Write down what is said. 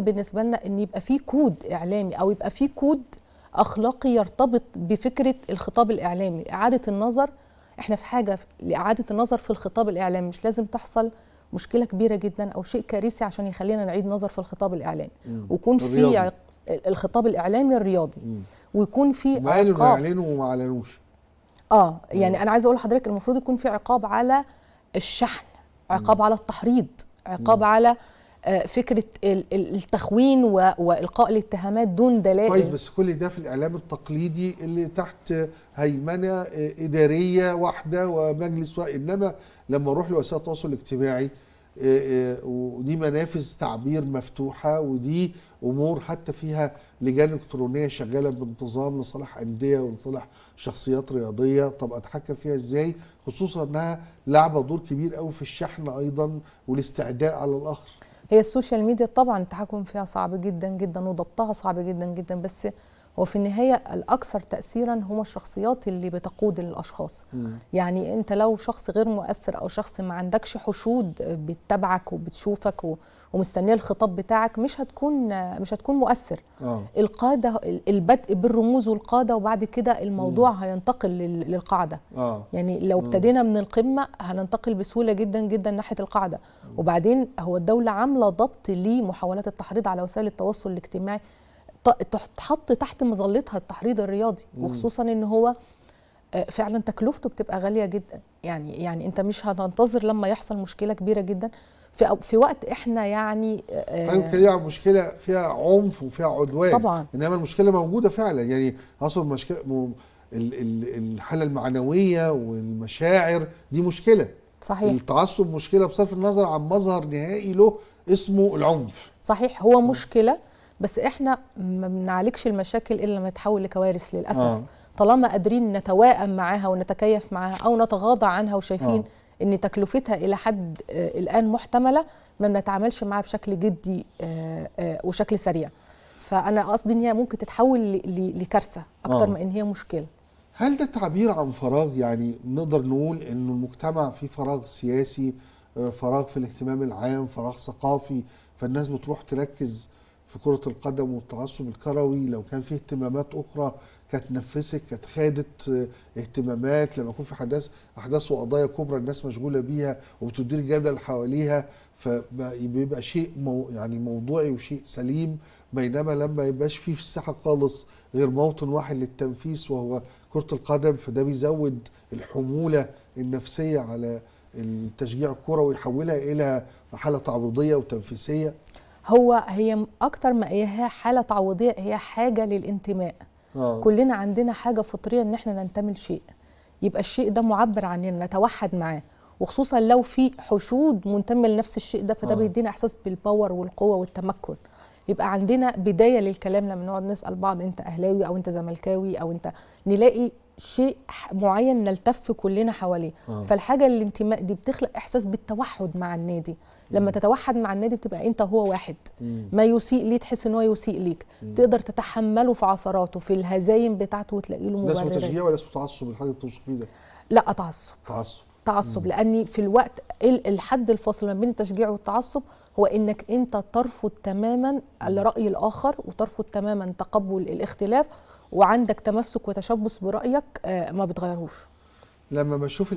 بالنسبه لنا ان يبقى في كود اعلامي او يبقى في كود اخلاقي يرتبط بفكره الخطاب الاعلامي اعاده النظر احنا في حاجه لاعاده النظر في الخطاب الاعلامي مش لازم تحصل مشكله كبيره جدا او شيء كارثي عشان يخلينا نعيد نظر في الخطاب الاعلامي ويكون في الخطاب الاعلامي الرياضي مم. ويكون في عقاب اعلنوا وما اعلنوش اه يعني مم. انا عايزه اقول لحضرتك المفروض يكون في عقاب على الشحن عقاب مم. على التحريض عقاب مم. على آه، فكره التخوين والقاء الاتهامات دون دلائل كويس بس كل ده في الاعلام التقليدي اللي تحت هيمنه اداريه واحده ومجلس انما لما نروح لوسائل التواصل الاجتماعي آه، آه، ودي منافذ تعبير مفتوحة ودي أمور حتى فيها لجان إلكترونية شغالة بانتظام لصالح أندية ولصالح شخصيات رياضية طب أتحكم فيها إزاي خصوصا أنها لعبة دور كبير قوي في الشحن أيضا والاستعداء على الآخر هي السوشيال ميديا طبعا التحكم فيها صعب جدا جدا وضبطها صعب جدا جدا بس وفي النهايه الاكثر تاثيرا هم الشخصيات اللي بتقود الاشخاص مم. يعني انت لو شخص غير مؤثر او شخص ما عندكش حشود بتتابعك وبتشوفك و... ومستنيه الخطاب بتاعك مش هتكون مش هتكون مؤثر أوه. القاده البدء بالرموز والقاده وبعد كده الموضوع مم. هينتقل للقاعده أوه. يعني لو ابتدينا من القمه هننتقل بسهوله جدا جدا ناحيه القاعده مم. وبعدين هو الدوله عامله ضبط لمحاولات التحريض على وسائل التواصل الاجتماعي تحط تحت مظلتها التحريض الرياضي وخصوصا ان هو آه، فعلا تكلفته بتبقى غاليه جدا يعني يعني انت مش هتنتظر لما يحصل مشكله كبيره جدا في في وقت احنا يعني يمكن آه أيوة، مشكله فيها عنف وفيها عدوان طبعا انما المشكله موجوده فعلا يعني اصلا مشكله الحاله المعنويه والمشاعر دي مشكله صحيح التعصب مشكله بصرف النظر عن مظهر نهائي له اسمه العنف صحيح هو مشكله بس احنا ما بنعالجش المشاكل الا لما تتحول لكوارث للاسف آه. طالما قادرين نتواءم معاها ونتكيف معاها او نتغاضى عنها وشايفين آه. ان تكلفتها الى حد آه، الان محتمله ما بنتعاملش معاها بشكل جدي آه، آه، وشكل سريع فانا قصدي ان هي ممكن تتحول لكارثه اكتر آه. ما ان هي مشكله هل ده تعبير عن فراغ يعني نقدر نقول ان المجتمع في فراغ سياسي فراغ في الاهتمام العام فراغ ثقافي فالناس بتروح تركز في كرة القدم والتعصب الكروي لو كان في اهتمامات أخرى كانت نفست كانت خادت آه، اهتمامات لما يكون في حدث أحداث وقضايا كبرى الناس مشغولة بيها وبتدير جدل حواليها فبيبقى شيء مو يعني موضوعي وشيء سليم بينما لما يبقاش فيه في الساحة خالص غير موطن واحد للتنفيس وهو كرة القدم فده بيزود الحمولة النفسية على التشجيع الكروي ويحولها إلى حالة تعويضية وتنفيسية هو هي اكتر ما هي حاله تعويضيه هي حاجه للانتماء أوه. كلنا عندنا حاجه فطريه ان احنا ننتمي لشيء يبقى الشيء ده معبر عننا نتوحد معاه وخصوصا لو في حشود منتميه لنفس الشيء ده فده آه. بيدينا احساس بالباور والقوه والتمكن يبقى عندنا بدايه للكلام لما نقعد نسال بعض انت اهلاوي او انت زملكاوي او انت نلاقي شيء معين نلتف كلنا حواليه آه. فالحاجه الانتماء دي بتخلق احساس بالتوحد مع النادي لما مم. تتوحد مع النادي بتبقى انت هو واحد مم. ما يسيء ليه تحس ان هو يسيء ليك مم. تقدر تتحمله في عثراته في الهزايم بتاعته وتلاقي له مبررات ده تشجيع ولا اسمه تعصب الحاجه اللي بتوصف ده لا تعصب تعصب تعصب لاني في الوقت الحد الفاصل ما بين التشجيع والتعصب هو انك انت ترفض تماما الراي الاخر وترفض تماما تقبل الاختلاف وعندك تمسك وتشبث برايك آه، ما بتغيرهوش لما بشوف